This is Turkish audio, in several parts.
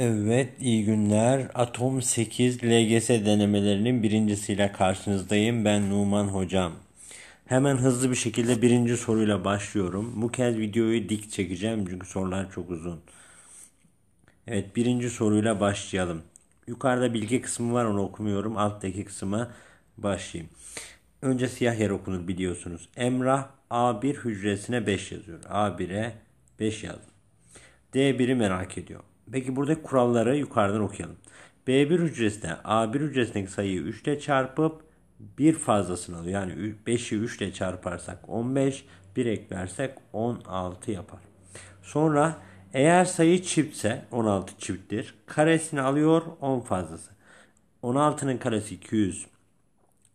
Evet iyi günler. Atom 8 LGS denemelerinin birincisiyle karşınızdayım. Ben Numan Hocam. Hemen hızlı bir şekilde birinci soruyla başlıyorum. Bu kez videoyu dik çekeceğim çünkü sorular çok uzun. Evet birinci soruyla başlayalım. Yukarıda bilgi kısmı var onu okumuyorum. Alttaki kısma başlayayım. Önce siyah yer okunur biliyorsunuz. Emrah A1 hücresine 5 yazıyor. A1'e 5 yazdım. D1'i merak ediyor. Peki buradaki kuralları yukarıdan okuyalım. B1 hücresine A1 hücresindeki sayıyı 3 ile çarpıp bir fazlasını alıyor. Yani 5'i 3 ile çarparsak 15, 1 eklersek 16 yapar. Sonra eğer sayı çiftse 16 çifttir. Karesini alıyor 10 fazlası. 16'nın karesi 200.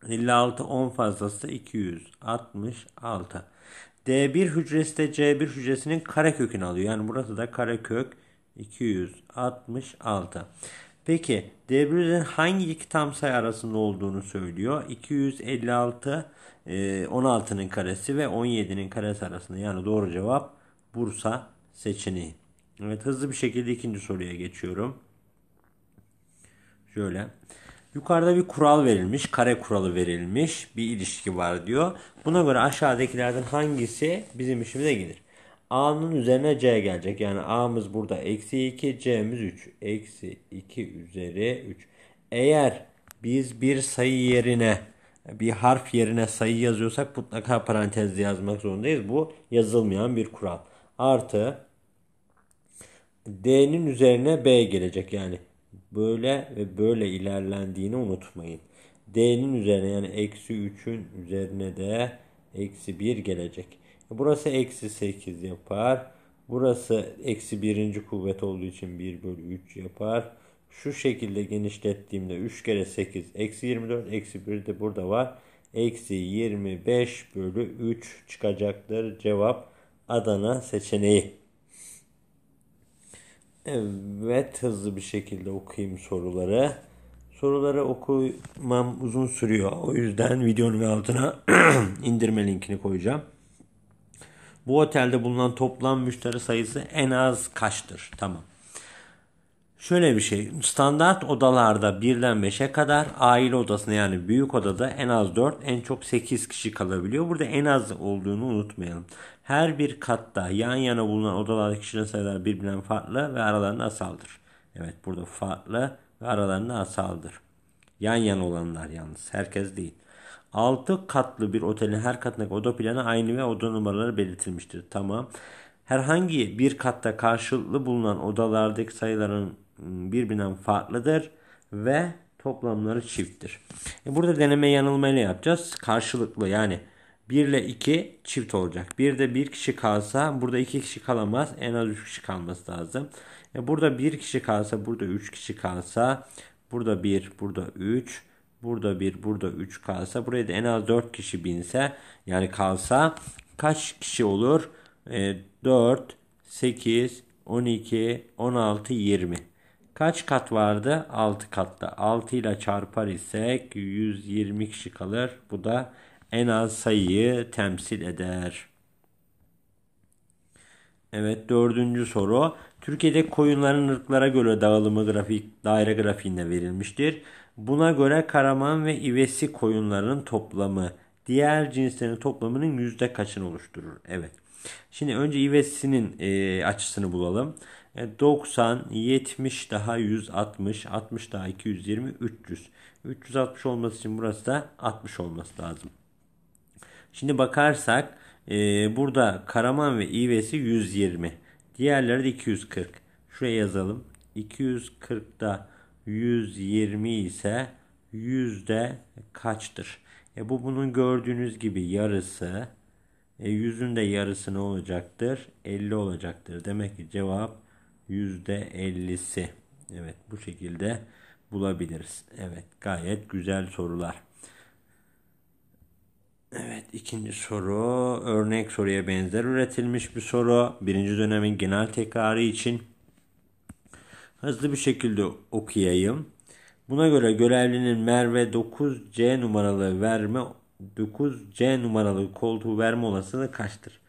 56 10 fazlası 266. D1 hücresi de C1 hücresinin karekökünü alıyor. Yani burası da karekök 266. Peki De hangi iki tam sayı arasında olduğunu söylüyor. 256 16'nın e, karesi ve 17'nin karesi arasında. Yani doğru cevap Bursa seçeneği. Evet hızlı bir şekilde ikinci soruya geçiyorum. Şöyle. Yukarıda bir kural verilmiş. Kare kuralı verilmiş. Bir ilişki var diyor. Buna göre aşağıdakilerden hangisi bizim işimize gelir? A'nın üzerine C gelecek. Yani A'mız burada eksi 2, C'miz 3. Eksi 2 üzeri 3. Eğer biz bir sayı yerine bir harf yerine sayı yazıyorsak mutlaka parantezde yazmak zorundayız. Bu yazılmayan bir kural. Artı D'nin üzerine B gelecek. Yani böyle ve böyle ilerlendiğini unutmayın. D'nin üzerine yani eksi 3'ün üzerine de eksi 1 gelecek. Burası eksi 8 yapar. Burası eksi birinci kuvvet olduğu için 1 bölü 3 yapar. Şu şekilde genişlettiğimde 3 kere 8 eksi 24 eksi 1 de burada var. Eksi 25 bölü 3 çıkacaktır. Cevap Adana seçeneği. Evet hızlı bir şekilde okuyayım soruları. Soruları okumam uzun sürüyor. O yüzden videonun altına indirme linkini koyacağım. Bu otelde bulunan toplam müşteri sayısı en az kaçtır? Tamam. Şöyle bir şey. Standart odalarda birden 5'e kadar aile odasında yani büyük odada en az 4 en çok 8 kişi kalabiliyor. Burada en az olduğunu unutmayalım. Her bir katta yan yana bulunan odalardaki kişilerin sayıları birbirinden farklı ve aralarında asaldır. Evet burada farklı ve aralarında asaldır. Yan yana olanlar yalnız herkes değil. 6 katlı bir otelin her katındaki oda planı aynı ve oda numaraları belirtilmiştir. Tamam. Herhangi bir katta karşılıklı bulunan odalardaki sayıların ıı, birbirinden farklıdır ve toplamları çifttir. E, burada deneme yanılmayla yapacağız. Karşılıklı yani 1 ile 2 çift olacak. Bir de 1 kişi kalsa burada iki kişi kalamaz. En az 3 kişi kalması lazım. E, burada bir kişi kalsa burada 3 kişi kalsa burada 1 burada 3 burada bir, burada 3 kalsa buraya da en az 4 kişi binse yani kalsa kaç kişi olur? E, 4, 8, 12, 16, 20. Kaç kat vardı? 6 katta. 6 ile çarpar isek 120 kişi kalır. Bu da en az sayıyı temsil eder. Evet dördüncü soru. Türkiye'de koyunların ırklara göre dağılımı grafik, daire grafiğinde verilmiştir. Buna göre karaman ve ivesi koyunların toplamı diğer cinslerin toplamının yüzde kaçını oluşturur? Evet. Şimdi önce ivesinin e, açısını bulalım. E, 90, 70 daha 160, 60 daha 220, 300. 360 olması için burası da 60 olması lazım. Şimdi bakarsak e, burada Karaman ve ivesi 120. Diğerleri de 240. Şuraya yazalım. 240 240'da 120 ise yüzde kaçtır? E bu bunun gördüğünüz gibi yarısı. E yüzün de yarısı ne olacaktır? 50 olacaktır. Demek ki cevap yüzde 50'si. Evet bu şekilde bulabiliriz. Evet gayet güzel sorular. Evet ikinci soru örnek soruya benzer üretilmiş bir soru. Birinci dönemin genel tekrarı için hızlı bir şekilde okuyayım. Buna göre görevlinin Merve 9C numaralı verme 9C numaralı koltuğu verme olasılığı kaçtır?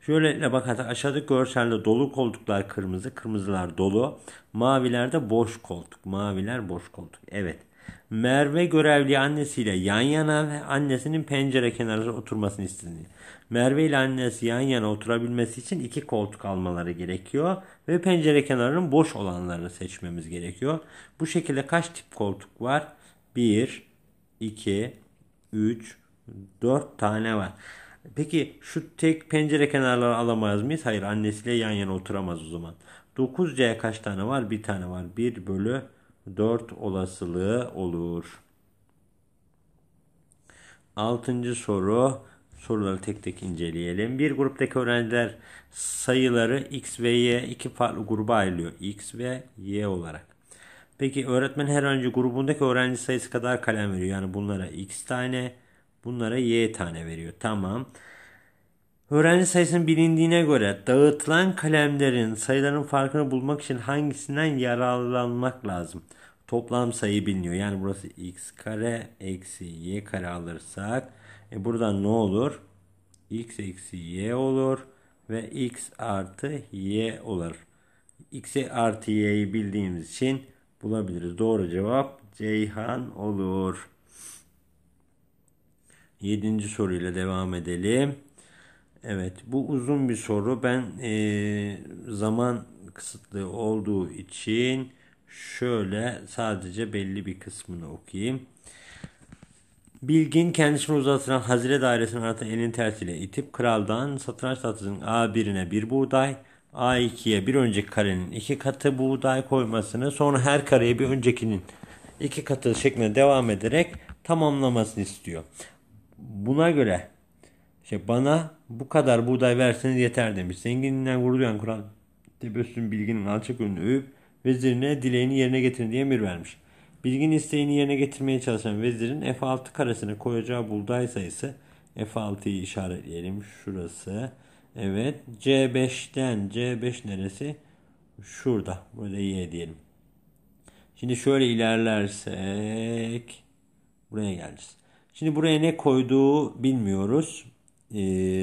Şöyle bakarsak aşağıdaki görselde dolu koltuklar kırmızı, kırmızılar dolu, mavilerde boş koltuk, maviler boş koltuk. Evet. Merve görevli annesiyle yan yana ve annesinin pencere kenarına oturmasını isteniyor. Merve ile annesi yan yana oturabilmesi için iki koltuk almaları gerekiyor ve pencere kenarının boş olanlarını seçmemiz gerekiyor. Bu şekilde kaç tip koltuk var? 1, 2, 3, 4 tane var. Peki şu tek pencere kenarları alamaz mıyız? Hayır annesiyle yan yana oturamaz o zaman. 9 C kaç tane var? Bir tane var. 1 bölü 4 olasılığı olur. 6. soru soruları tek tek inceleyelim. Bir gruptaki öğrenciler sayıları x ve y iki farklı gruba ayrılıyor. x ve y olarak. Peki öğretmen her önce grubundaki öğrenci sayısı kadar kalem veriyor. Yani bunlara x tane, bunlara y tane veriyor. Tamam. Öğrenci sayısının bilindiğine göre dağıtılan kalemlerin sayıların farkını bulmak için hangisinden yararlanmak lazım? Toplam sayı biliniyor. Yani burası x kare eksi y kare alırsak e buradan ne olur? x eksi y olur ve x artı y olur. X artı y'yi bildiğimiz için bulabiliriz. Doğru cevap Ceyhan olur. Yedinci soruyla devam edelim. Evet bu uzun bir soru. Ben e, zaman kısıtlı olduğu için şöyle sadece belli bir kısmını okuyayım. Bilgin kendisini uzatılan hazire dairesinin anahtarını elini tersiyle itip kraldan satranç tahtasının A1'ine bir buğday, A2'ye bir önceki karenin iki katı buğday koymasını sonra her kareye bir öncekinin iki katı şeklinde devam ederek tamamlamasını istiyor. Buna göre işte bana bu kadar buğday verseniz yeter demiş. Zenginliğinden vurulayan Kur'an tebessüm bilginin alçak önünü övüp vezirine dileğini yerine getirin diye emir vermiş. Bilgin isteğini yerine getirmeye çalışan vezirin F6 karesine koyacağı buğday sayısı F6'yı işaretleyelim. Şurası. Evet. C5'ten C5 neresi? Şurada. Burada Y diyelim. Şimdi şöyle ilerlersek buraya geleceğiz. Şimdi buraya ne koyduğu bilmiyoruz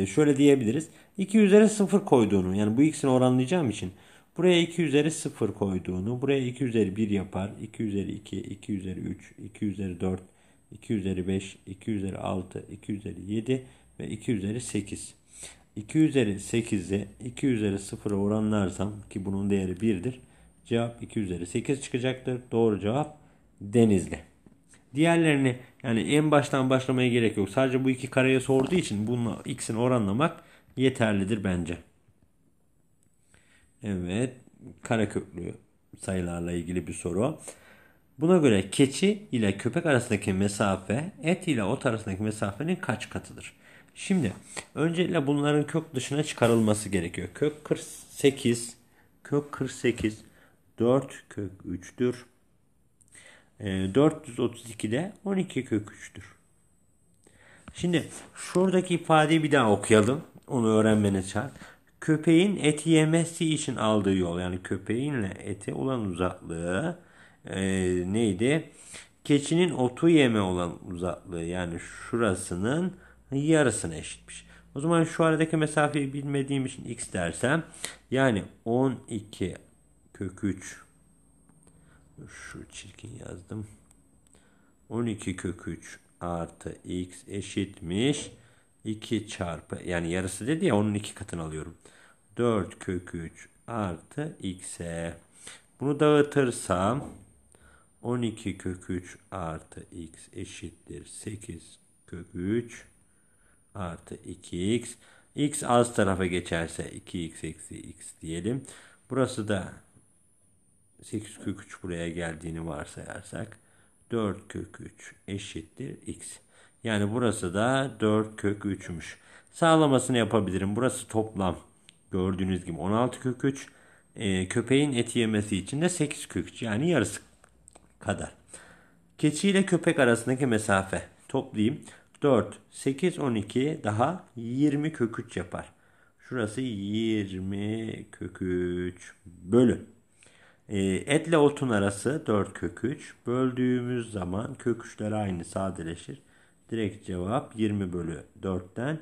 şöyle diyebiliriz. 2 üzeri 0 koyduğunu yani bu ikisini oranlayacağım için buraya 2 üzeri 0 koyduğunu buraya 2 üzeri 1 yapar. 2 üzeri 2, 2 üzeri 3, 2 üzeri 4, 2 üzeri 5, 2 üzeri 6, 2 üzeri 7 ve 2 üzeri 8. 2 üzeri 8'i 2 üzeri 0'a oranlarsam ki bunun değeri 1'dir. Cevap 2 üzeri 8 çıkacaktır. Doğru cevap Denizli. Diğerlerini yani en baştan başlamaya gerek yok. Sadece bu iki kareye sorduğu için bununla x'in oranlamak yeterlidir bence. Evet. Kareköklü sayılarla ilgili bir soru. Buna göre keçi ile köpek arasındaki mesafe et ile ot arasındaki mesafenin kaç katıdır? Şimdi öncelikle bunların kök dışına çıkarılması gerekiyor. Kök 48 kök 48 4 kök 3'tür. 432'de ee, 12 kök 3'tür. Şimdi şuradaki ifadeyi bir daha okuyalım. Onu öğrenmene çağır. Köpeğin eti yemesi için aldığı yol yani köpeğinle ete olan uzaklığı e, neydi? Keçinin otu yeme olan uzaklığı yani şurasının yarısına eşitmiş. O zaman şu aradaki mesafeyi bilmediğim için x dersem yani 12 kök 3 şu çirkin yazdım. 12 kök 3 artı x eşitmiş 2 çarpı yani yarısı dedi ya onun iki katını alıyorum. 4 kök 3 artı x'e. Bunu dağıtırsam 12 kök 3 artı x eşittir 8 kök 3 artı 2x. x az tarafa geçerse 2x eksi x diyelim. Burası da 8 kök 3 buraya geldiğini varsayarsak 4 kök 3 eşittir x. Yani burası da 4 kök 3'müş. Sağlamasını yapabilirim. Burası toplam. Gördüğünüz gibi 16 kök 3. E, ee, köpeğin et yemesi için de 8 kök 3 yani yarısı kadar. Keçi ile köpek arasındaki mesafe toplayayım. 4, 8, 12 daha 20 kök 3 yapar. Şurası 20 kök 3 bölü ee, etle otun arası 4 kök 3. Böldüğümüz zaman kök 3'ler aynı sadeleşir. Direkt cevap 20 bölü 4'ten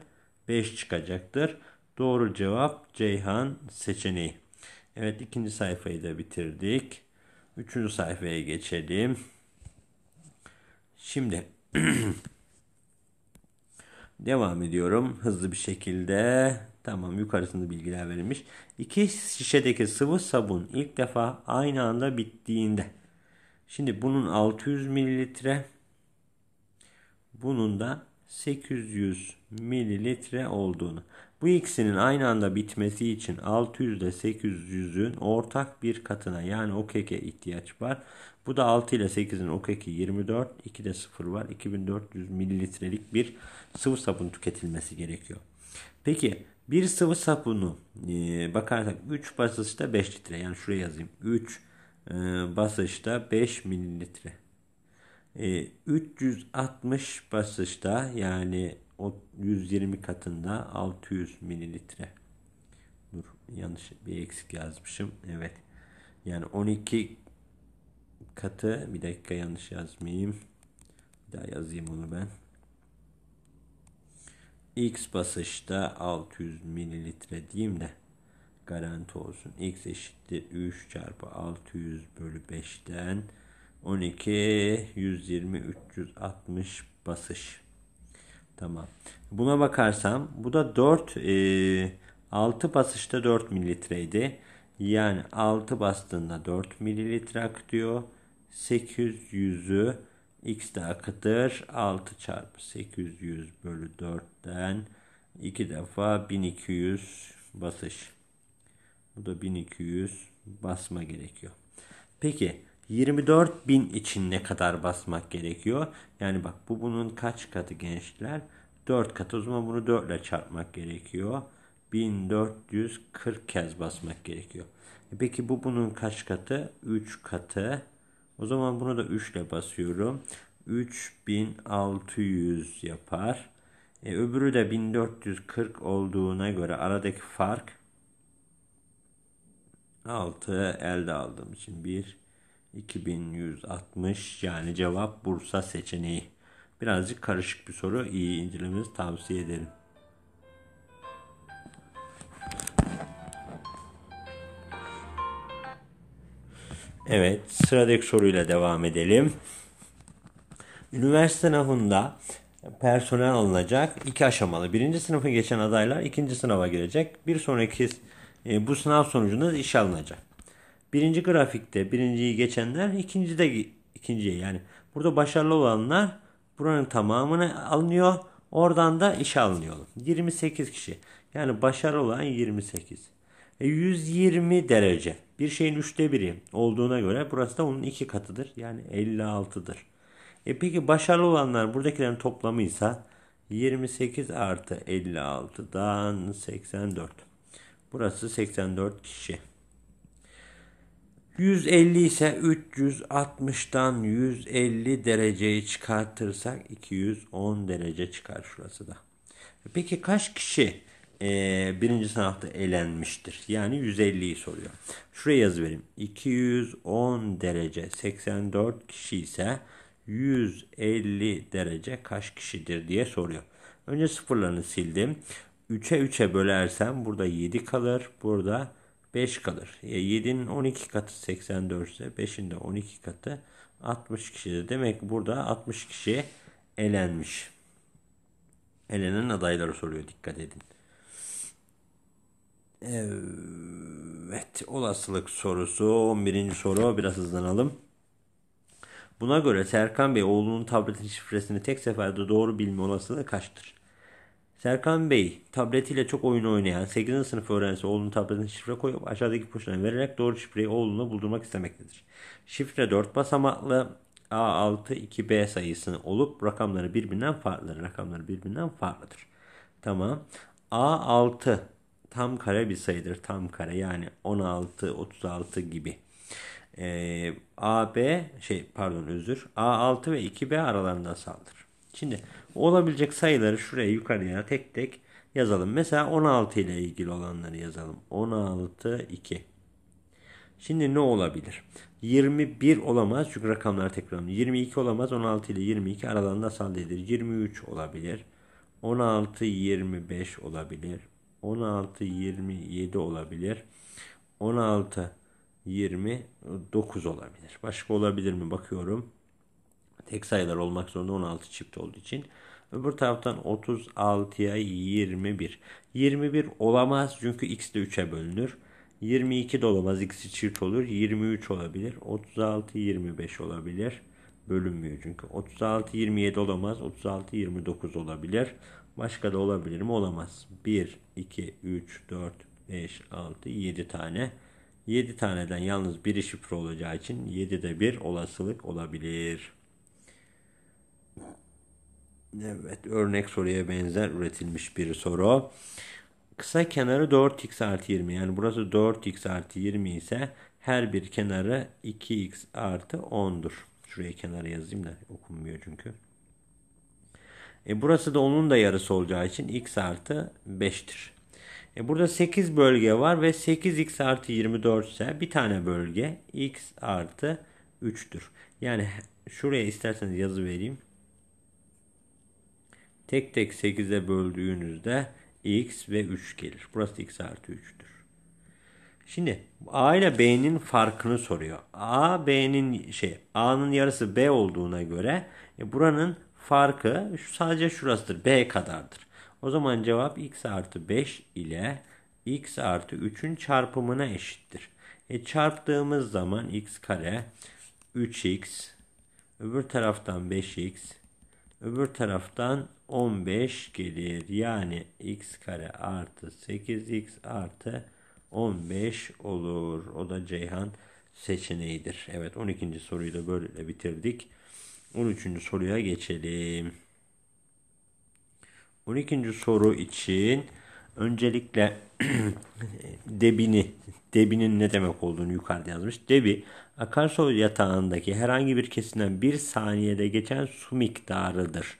5 çıkacaktır. Doğru cevap Ceyhan seçeneği. Evet ikinci sayfayı da bitirdik. Üçüncü sayfaya geçelim. Şimdi devam ediyorum hızlı bir şekilde. Tamam yukarısında bilgiler verilmiş. İki şişedeki sıvı sabun ilk defa aynı anda bittiğinde. Şimdi bunun 600 mililitre bunun da 800 mililitre olduğunu. Bu ikisinin aynı anda bitmesi için 600 ile 800'ün ortak bir katına yani o ihtiyaç var. Bu da 6 ile 8'in o 24, 2 de 0 var. 2400 mililitrelik bir sıvı sabun tüketilmesi gerekiyor. Peki bir sıvı sapunu e, bakarsak 3 basınçta 5 litre. Yani şuraya yazayım. 3 e, basınçta 5 mililitre. E, 360 basınçta yani o 120 katında 600 mililitre. Dur yanlış bir eksik yazmışım. Evet. Yani 12 katı bir dakika yanlış yazmayayım. Bir daha yazayım onu ben. X basışta 600 mililitre diyeyim de garanti olsun. X eşittir 3 çarpı 600 bölü 5'ten 12 120 360 basış. Tamam. Buna bakarsam bu da 4 e, 6 basışta 4 mililitreydi. Yani 6 bastığında 4 mililitre akıtıyor. 800'ü x de akıtır. 6 çarpı 800 bölü 4'ten 2 defa 1200 basış. Bu da 1200 basma gerekiyor. Peki 24.000 için ne kadar basmak gerekiyor? Yani bak bu bunun kaç katı gençler? 4 katı o zaman bunu 4 ile çarpmak gerekiyor. 1440 kez basmak gerekiyor. E peki bu bunun kaç katı? 3 katı. O zaman bunu da 3 ile basıyorum. 3600 yapar. E, öbürü de 1440 olduğuna göre aradaki fark 6 elde aldığım için 1 2160 yani cevap Bursa seçeneği. Birazcık karışık bir soru. İyi incelemenizi tavsiye ederim. Evet, sıradaki soruyla devam edelim. Üniversite sınavında personel alınacak iki aşamalı. Birinci sınıfa geçen adaylar ikinci sınava girecek. Bir sonraki e, bu sınav sonucunda iş alınacak. Birinci grafikte birinciyi geçenler ikinci de ikinciye yani burada başarılı olanlar buranın tamamını alınıyor. Oradan da iş alınıyor. 28 kişi. Yani başarılı olan 28. 120 e, derece. Bir şeyin üçte biri olduğuna göre burası da onun iki katıdır. Yani 56'dır. E peki başarılı olanlar buradakilerin toplamıysa 28 artı 56'dan 84. Burası 84 kişi. 150 ise 360'dan 150 dereceyi çıkartırsak 210 derece çıkar şurası da. E, peki kaç kişi ee, birinci sınavda elenmiştir. Yani 150'yi soruyor. Şuraya yazı vereyim. 210 derece 84 kişi ise 150 derece kaç kişidir diye soruyor. Önce sıfırlarını sildim. 3'e 3'e bölersem burada 7 kalır. Burada 5 kalır. 7'nin 12 katı 84 ise 5'in de 12 katı 60 kişidir. Demek ki burada 60 kişi elenmiş. Elenen adayları soruyor dikkat edin. Evet, olasılık sorusu 11. soru biraz hızlanalım. Buna göre Serkan Bey oğlunun tabletin şifresini tek seferde doğru bilme olasılığı kaçtır? Serkan Bey tabletiyle çok oyun oynayan 8. sınıf öğrencisi oğlunun tabletine şifre koyup aşağıdaki ipuçlarını vererek doğru şifreyi oğluna buldurmak istemektedir. Şifre 4 basamaklı A6 2B sayısı olup rakamları birbirinden farklıdır. Rakamları birbirinden farklıdır. Tamam. A6 tam kare bir sayıdır. Tam kare yani 16, 36 gibi. Ee, AB şey pardon özür. A6 ve 2B aralarında saldır. Şimdi olabilecek sayıları şuraya yukarıya tek tek yazalım. Mesela 16 ile ilgili olanları yazalım. 16, 2. Şimdi ne olabilir? 21 olamaz çünkü rakamlar tekrar. 22 olamaz. 16 ile 22 aralarında sal 23 olabilir. 16, 25 olabilir. 16 27 olabilir. 16 29 olabilir. Başka olabilir mi bakıyorum. Tek sayılar olmak zorunda 16 çift olduğu için. Öbür taraftan 36'ya 21. 21 olamaz çünkü x de 3'e bölünür. 22 de olamaz x'i çift olur. 23 olabilir. 36 25 olabilir. Bölünmüyor çünkü. 36 27 olamaz. 36 29 olabilir. Başka da olabilir mi? Olamaz. 1, 2, 3, 4, 5, 6, 7 tane. 7 taneden yalnız biri şifre olacağı için 7'de bir olasılık olabilir. Evet örnek soruya benzer üretilmiş bir soru. Kısa kenarı 4x artı 20 yani burası 4x artı 20 ise her bir kenarı 2x artı 10'dur. Şuraya kenarı yazayım da okunmuyor çünkü. E burası da onun da yarısı olacağı için x artı 5'tir. E burada 8 bölge var ve 8x artı 24 ise bir tane bölge x artı 3'tür. Yani şuraya isterseniz yazı vereyim. Tek tek 8'e böldüğünüzde x ve 3 gelir. Burası x artı 3'tür. Şimdi A ile B'nin farkını soruyor. A B'nin şey A'nın yarısı B olduğuna göre e, buranın farkı sadece şurasıdır. B kadardır. O zaman cevap x artı 5 ile x artı 3'ün çarpımına eşittir. E çarptığımız zaman x kare 3x öbür taraftan 5x öbür taraftan 15 gelir. Yani x kare artı 8x artı 15 olur. O da Ceyhan seçeneğidir. Evet 12. soruyu da böyle bitirdik. 13. soruya geçelim. 12. soru için öncelikle debini, debinin ne demek olduğunu yukarıda yazmış. Debi, akarsu yatağındaki herhangi bir kesinden bir saniyede geçen su miktarıdır.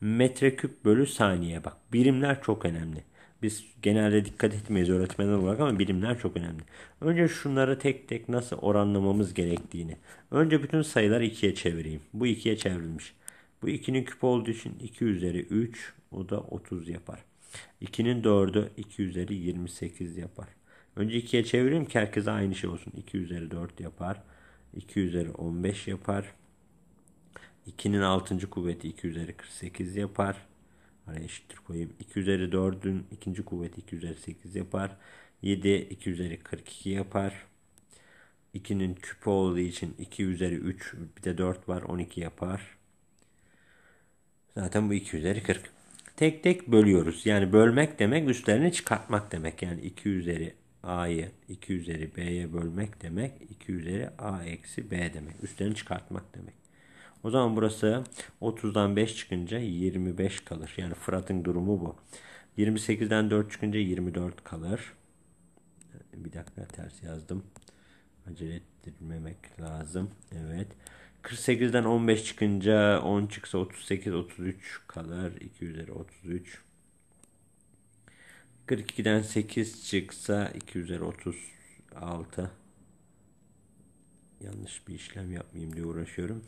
Metreküp bölü saniye bak. Birimler çok önemli. Biz genelde dikkat etmeyiz öğretmenler olarak ama bilimler çok önemli. Önce şunları tek tek nasıl oranlamamız gerektiğini. Önce bütün sayılar 2'ye çevireyim. Bu 2'ye çevrilmiş. Bu 2'nin küpü olduğu için 2 üzeri 3 o da 30 yapar. 2'nin 4'ü 2 üzeri 28 yapar. Önce 2'ye çevireyim ki herkese aynı şey olsun. 2 üzeri 4 yapar. 2 üzeri 15 yapar. 2'nin 6. kuvveti 2 üzeri 48 yapar. Araya hani eşittir koyayım. 2 üzeri 4'ün ikinci kuvveti 2 üzeri 8 yapar. 7 2 üzeri 42 yapar. 2'nin küpü olduğu için 2 üzeri 3 bir de 4 var 12 yapar. Zaten bu 2 üzeri 40. Tek tek bölüyoruz. Yani bölmek demek üstlerini çıkartmak demek. Yani 2 üzeri A'yı 2 üzeri B'ye bölmek demek. 2 üzeri A eksi B demek. Üstlerini çıkartmak demek. O zaman burası 30'dan 5 çıkınca 25 kalır. Yani Fırat'ın durumu bu. 28'den 4 çıkınca 24 kalır. Bir dakika ters yazdım. Acele ettirmemek lazım. Evet. 48'den 15 çıkınca 10 çıksa 38 33 kalır. 2 üzeri 33. 42'den 8 çıksa 2 üzeri 36 yanlış bir işlem yapmayayım diye uğraşıyorum.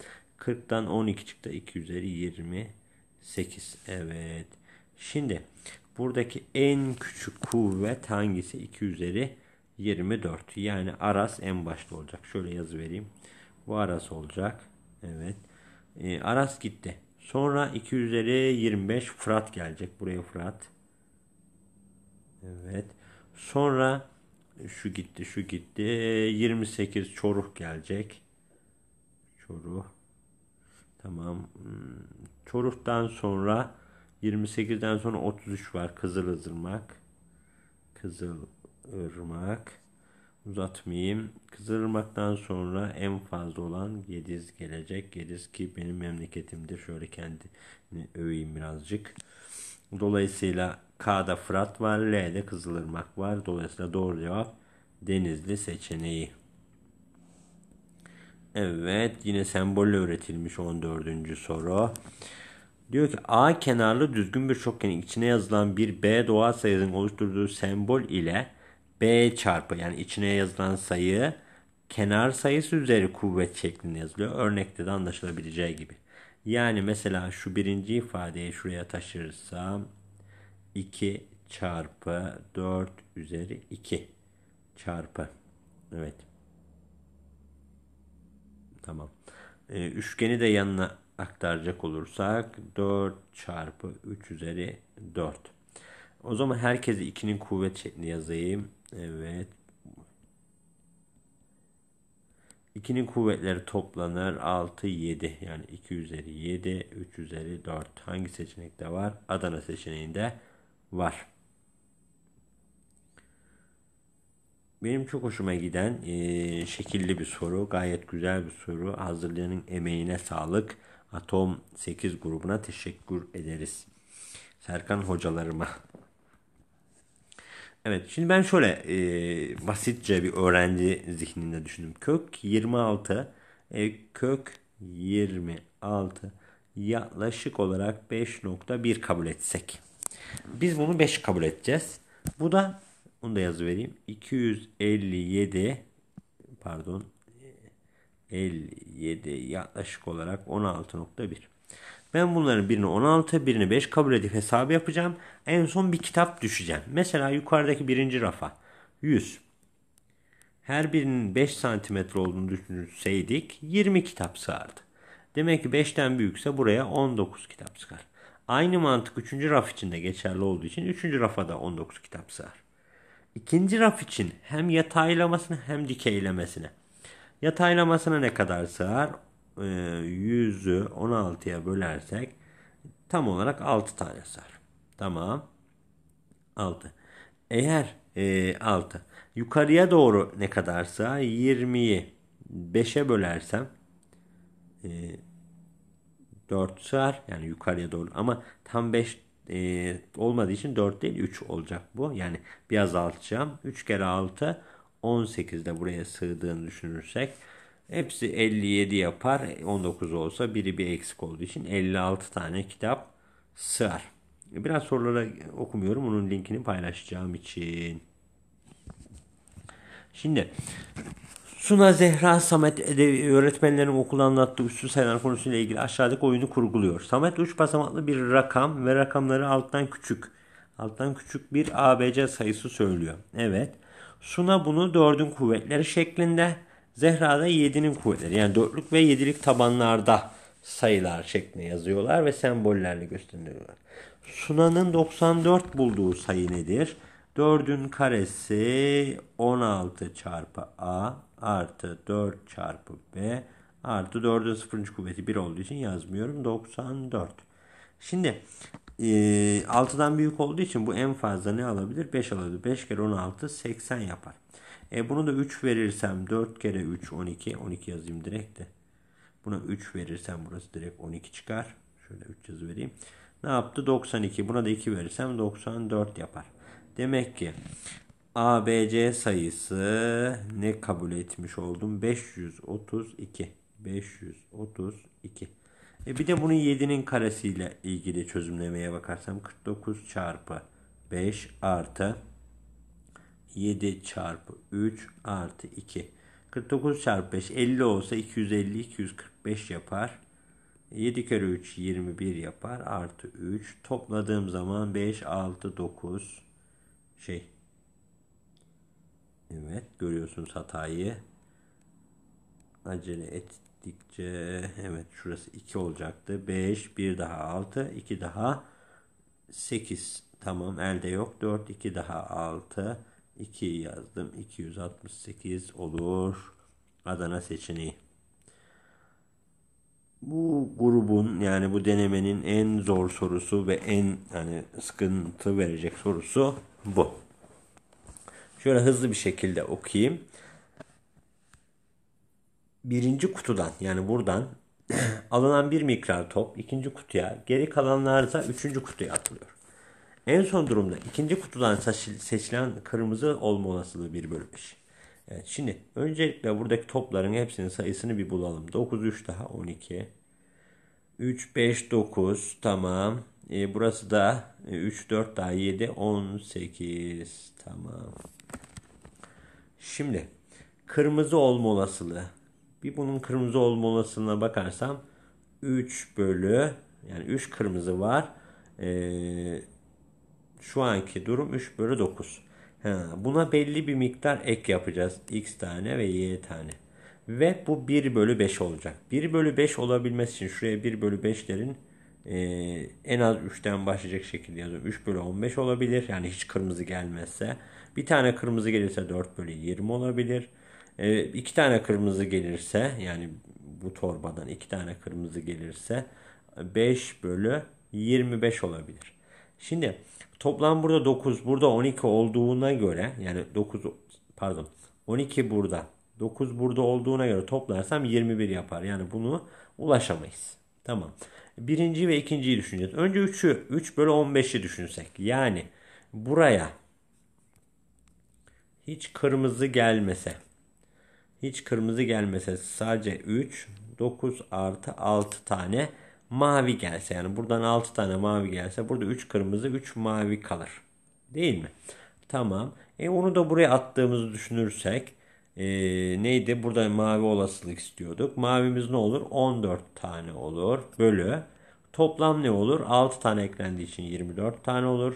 40'tan 12 çıktı. 2 üzeri 28. Evet. Şimdi buradaki en küçük kuvvet hangisi? 2 üzeri 24. Yani aras en başta olacak. Şöyle yazı vereyim. Bu aras olacak. Evet. E, aras gitti. Sonra 2 üzeri 25 Fırat gelecek. Buraya Fırat. Evet. Sonra şu gitti şu gitti. 28 ee, Çoruh gelecek. Çoruh. Tamam. Hmm, Çoruk'tan sonra 28'den sonra 33 var. Kızılırmak. Kızılırmak. Uzatmayayım. Kızılırmak'tan sonra en fazla olan Gediz gelecek. Gediz ki benim memleketimdir. Şöyle kendini öveyim birazcık. Dolayısıyla K'da Fırat var. L'de Kızılırmak var. Dolayısıyla doğru cevap Denizli seçeneği. Evet yine sembolle öğretilmiş 14. soru. Diyor ki A kenarlı düzgün bir çokgenin içine yazılan bir B doğal sayısının oluşturduğu sembol ile B çarpı yani içine yazılan sayı kenar sayısı üzeri kuvvet şeklinde yazılıyor. Örnekte de anlaşılabileceği gibi. Yani mesela şu birinci ifadeyi şuraya taşırırsam 2 çarpı 4 üzeri 2 çarpı. Evet. Tamam. E, üçgeni de yanına aktaracak olursak 4 çarpı 3 üzeri 4. O zaman herkese 2'nin kuvvet şeklinde yazayım. Evet. 2'nin kuvvetleri toplanır 6 7 yani 2 üzeri 7 3 üzeri 4 hangi seçenekte var Adana seçeneğinde var benim çok hoşuma giden e, şekilli bir soru. Gayet güzel bir soru. Hazırlığının emeğine sağlık. Atom 8 grubuna teşekkür ederiz. Serkan hocalarıma. Evet şimdi ben şöyle e, basitçe bir öğrenci zihninde düşündüm. Kök 26 e, kök 26 yaklaşık olarak 5.1 kabul etsek. Biz bunu 5 kabul edeceğiz. Bu da onu da yazı vereyim. 257 pardon 57 yaklaşık olarak 16.1. Ben bunların birini 16, birini 5 kabul edip hesabı yapacağım. En son bir kitap düşeceğim. Mesela yukarıdaki birinci rafa 100. Her birinin 5 santimetre olduğunu düşünseydik 20 kitap sığardı. Demek ki 5'ten büyükse buraya 19 kitap çıkar. Aynı mantık 3. raf için de geçerli olduğu için 3. rafa da 19 kitap sığar. İkinci raf için hem yataylamasını hem dikeylemesine. Yataylamasına ne kadar sığar? Ee, 100'ü 16'ya bölersek tam olarak 6 tane sığar. Tamam. 6. Eğer e, 6. Yukarıya doğru ne kadar sığar? 20'yi 5'e bölersem e, 4 sığar. Yani yukarıya doğru ama tam 5 e, olmadığı için 4 değil 3 olacak bu. Yani bir azaltacağım. 3 kere 6 18 de buraya sığdığını düşünürsek hepsi 57 yapar. 19 olsa biri bir eksik olduğu için 56 tane kitap sığar. Biraz sorulara okumuyorum. onun linkini paylaşacağım için. Şimdi Suna Zehra Samet Edebi öğretmenlerin okul anlattığı üstü sayılar konusuyla ilgili aşağıdaki oyunu kurguluyor. Samet 3 basamaklı bir rakam ve rakamları alttan küçük. Alttan küçük bir ABC sayısı söylüyor. Evet. Suna bunu 4'ün kuvvetleri şeklinde. Zehra da 7'nin kuvvetleri. Yani 4'lük ve 7'lik tabanlarda sayılar şeklinde yazıyorlar ve sembollerle gösteriyorlar. Suna'nın 94 bulduğu sayı nedir? 4'ün karesi 16 çarpı a artı 4 çarpı b artı 4'ün 0. kuvveti 1 olduğu için yazmıyorum. 94. Şimdi e, 6'dan büyük olduğu için bu en fazla ne alabilir? 5 alabilir. 5 kere 16 80 yapar. E bunu da 3 verirsem 4 kere 3 12. 12 yazayım direkt de. Buna 3 verirsem burası direkt 12 çıkar. Şöyle 3 yazı vereyim. Ne yaptı? 92. Buna da 2 verirsem 94 yapar. Demek ki ABC sayısı ne kabul etmiş oldum? 532. 532. E bir de bunu 7'nin karesiyle ilgili çözümlemeye bakarsam 49 çarpı 5 artı 7 çarpı 3 artı 2. 49 çarpı 5 50 olsa 250 245 yapar. 7 kere 3 21 yapar artı 3 topladığım zaman 5 6 9 şey. Evet görüyorsunuz hatayı. Acele ettikçe evet şurası 2 olacaktı. 5 1 daha 6 2 daha 8 tamam elde yok. 4 2 daha 6 2 yazdım. 268 olur. Adana seçeneği. Bu grubun yani bu denemenin en zor sorusu ve en hani sıkıntı verecek sorusu bu. Şöyle hızlı bir şekilde okuyayım. Birinci kutudan yani buradan alınan bir miktar top ikinci kutuya geri kalanlar da üçüncü kutuya atılıyor. En son durumda ikinci kutudan seçilen kırmızı olma olasılığı 1 bölü 5. Evet, şimdi öncelikle buradaki topların hepsinin sayısını bir bulalım. 9, 3 daha 12. 3, 5, 9 tamam. E, burası da 3, e, 4 daha 7, 18 tamam. Şimdi kırmızı olma olasılığı. Bir bunun kırmızı olma olasılığına bakarsam 3 bölü yani 3 kırmızı var. E, şu anki durum 3 bölü 9. Ha, buna belli bir miktar ek yapacağız. X tane ve Y tane. Ve bu 1 bölü 5 olacak. 1 bölü 5 olabilmesi için şuraya 1 bölü 5 derin e, en az 3'ten başlayacak şekilde yazıyorum. 3 bölü 15 olabilir. Yani hiç kırmızı gelmezse. Bir tane kırmızı gelirse 4 bölü 20 olabilir. E, iki tane kırmızı gelirse yani bu torbadan iki tane kırmızı gelirse 5 bölü 25 olabilir. Şimdi toplam burada 9 burada 12 olduğuna göre yani 9 pardon 12 burada 9 burada olduğuna göre toplarsam 21 yapar. Yani bunu ulaşamayız. Tamam. Birinci ve ikinciyi düşüneceğiz. Önce 3'ü 3 bölü 15'i düşünsek. Yani buraya hiç kırmızı gelmese hiç kırmızı gelmese sadece 3 9 artı 6 tane mavi gelse yani buradan 6 tane mavi gelse burada 3 kırmızı 3 mavi kalır. Değil mi? Tamam. E onu da buraya attığımızı düşünürsek e, neydi? Burada mavi olasılık istiyorduk. Mavimiz ne olur? 14 tane olur. Bölü. Toplam ne olur? 6 tane eklendiği için 24 tane olur.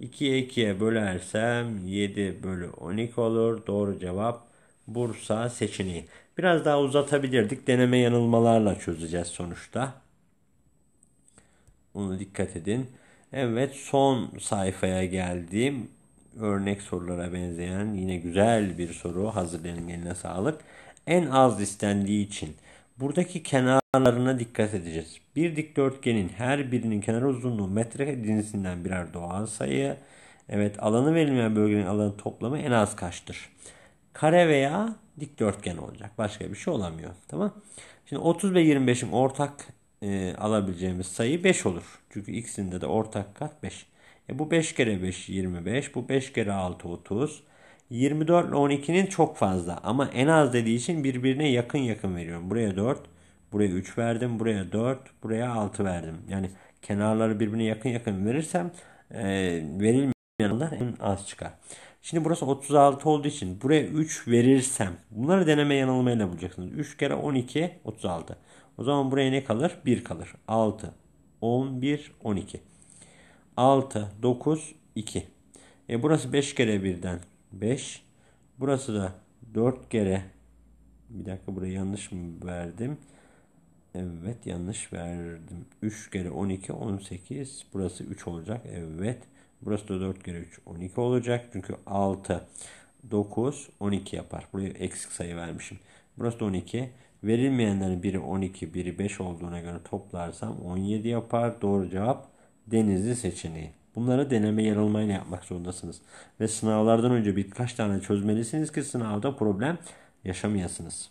2'ye 2'ye bölersem 7 bölü 12 olur. Doğru cevap Bursa seçeneği. Biraz daha uzatabilirdik. Deneme yanılmalarla çözeceğiz sonuçta. Ona dikkat edin. Evet son sayfaya geldim. Örnek sorulara benzeyen yine güzel bir soru. Hazırlayanın eline sağlık. En az istendiği için buradaki kenarlarına dikkat edeceğiz. Bir dikdörtgenin her birinin kenar uzunluğu metre cinsinden birer doğal sayı. Evet alanı verilmeyen bölgenin alanı toplamı en az kaçtır? Kare veya dikdörtgen olacak. Başka bir şey olamıyor. Tamam. Şimdi 30 ve 25'in ortak e, alabileceğimiz sayı 5 olur. Çünkü x'inde de ortak kat 5. E bu 5 kere 5 25. Bu 5 kere 6 30. 24 ile 12'nin çok fazla ama en az dediği için birbirine yakın yakın veriyorum. Buraya 4, buraya 3 verdim, buraya 4, buraya 6 verdim. Yani kenarları birbirine yakın yakın verirsem e, verilmeyenler en az çıkar. Şimdi burası 36 olduğu için buraya 3 verirsem bunları deneme yanılmayla bulacaksınız. 3 kere 12 36. O zaman buraya ne kalır? 1 kalır. 6, 11, 12. 6, 9, 2. E burası 5 kere birden 5. Burası da 4 kere. Bir dakika buraya yanlış mı verdim? Evet yanlış verdim. 3 kere 12 18. Burası 3 olacak. Evet. Burası da 4 kere 3 12 olacak. Çünkü 6 9 12 yapar. Buraya eksik sayı vermişim. Burası da 12. Verilmeyenlerin biri 12, biri 5 olduğuna göre toplarsam 17 yapar. Doğru cevap denizli seçeneği. Bunları deneme yanılmayla yapmak zorundasınız. Ve sınavlardan önce birkaç tane çözmelisiniz ki sınavda problem yaşamayasınız.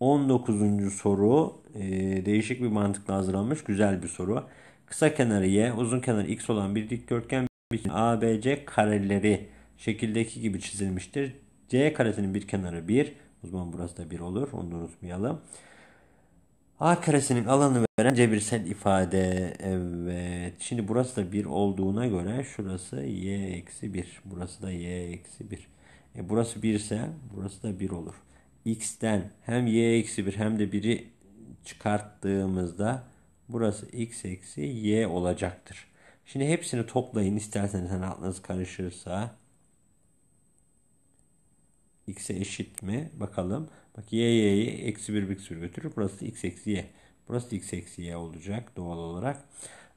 19. soru e, değişik bir mantıkla hazırlanmış güzel bir soru. Kısa kenarı Y, uzun kenarı X olan bir dikdörtgen için ABC kareleri şekildeki gibi çizilmiştir. C karesinin bir kenarı 1, o zaman burası da 1 olur. Onu da unutmayalım. A karesinin alanı veren cebirsel ifade. Evet. Şimdi burası da 1 olduğuna göre şurası y eksi 1. Burası da y eksi 1. E burası 1 ise burası da 1 olur. X'ten hem y eksi 1 hem de 1'i çıkarttığımızda burası x eksi y olacaktır. Şimdi hepsini toplayın isterseniz hani aklınız karışırsa x'e eşit mi? Bakalım. Bak y y'yi eksi 1 bir sürü götürür. Burası x eksi y. Burası da x eksi y olacak doğal olarak.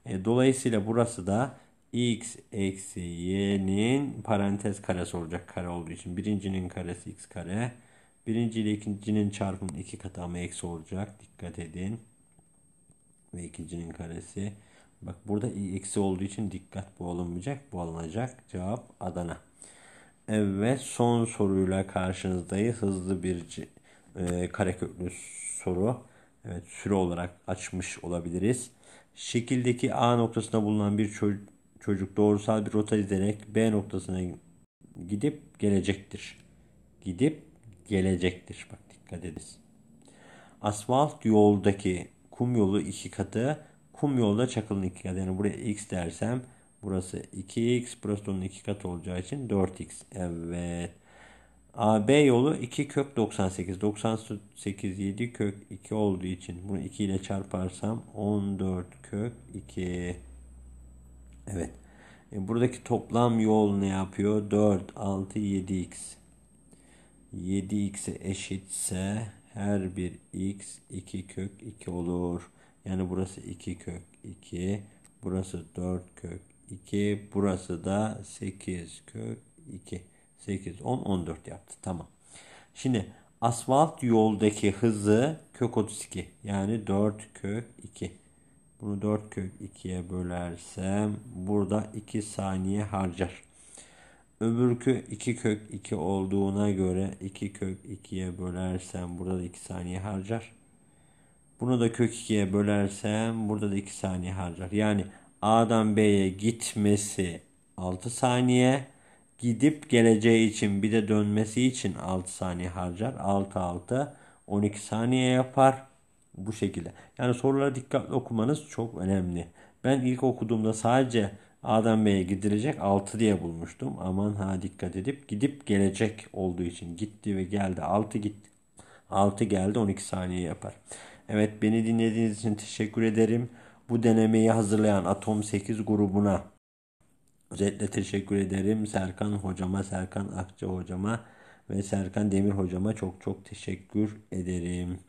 E, dolayısıyla burası da x eksi y'nin parantez karesi olacak kare olduğu için. Birincinin karesi x kare. Birinci ile ikincinin çarpımı iki katı ama eksi olacak. Dikkat edin. Ve ikincinin karesi. Bak burada eksi olduğu için dikkat bu alınmayacak. Bu alınacak. Cevap Adana. Evet son soruyla karşınızdayız. Hızlı bir e, kareköklü soru. Evet süre olarak açmış olabiliriz. Şekildeki A noktasında bulunan bir ço çocuk doğrusal bir rota izleyerek B noktasına gidip gelecektir. Gidip gelecektir. Bak dikkat ediniz. Asfalt yoldaki kum yolu iki katı. Kum yolda çakılın iki katı. Yani buraya x dersem Burası 2x. Burası da onun 2 katı olacağı için 4x. Evet. AB yolu 2 kök 98. 98 7 kök 2 olduğu için bunu 2 ile çarparsam 14 kök 2. Evet. E buradaki toplam yol ne yapıyor? 4, 6, 7x. 7x'e eşitse her bir x 2 kök 2 olur. Yani burası 2 kök 2. Burası 4 kök 2 burası da 8 kök 2 8 10 14 yaptı tamam. Şimdi asfalt yoldaki hızı kök 32 yani 4 kök 2. Bunu 4 kök 2'ye bölersem burada 2 saniye harcar. Öbürkü 2 kök 2 olduğuna göre 2 kök 2'ye bölersem burada da 2 saniye harcar. Bunu da kök 2'ye bölersem burada da 2 saniye harcar. Yani A'dan B'ye gitmesi 6 saniye. Gidip geleceği için bir de dönmesi için 6 saniye harcar. 6 6 12 saniye yapar. Bu şekilde. Yani soruları dikkatli okumanız çok önemli. Ben ilk okuduğumda sadece A'dan B'ye gidilecek 6 diye bulmuştum. Aman ha dikkat edip gidip gelecek olduğu için gitti ve geldi 6 gitti. 6 geldi 12 saniye yapar. Evet beni dinlediğiniz için teşekkür ederim bu denemeyi hazırlayan Atom 8 grubuna özetle teşekkür ederim. Serkan hocama, Serkan Akça hocama ve Serkan Demir hocama çok çok teşekkür ederim.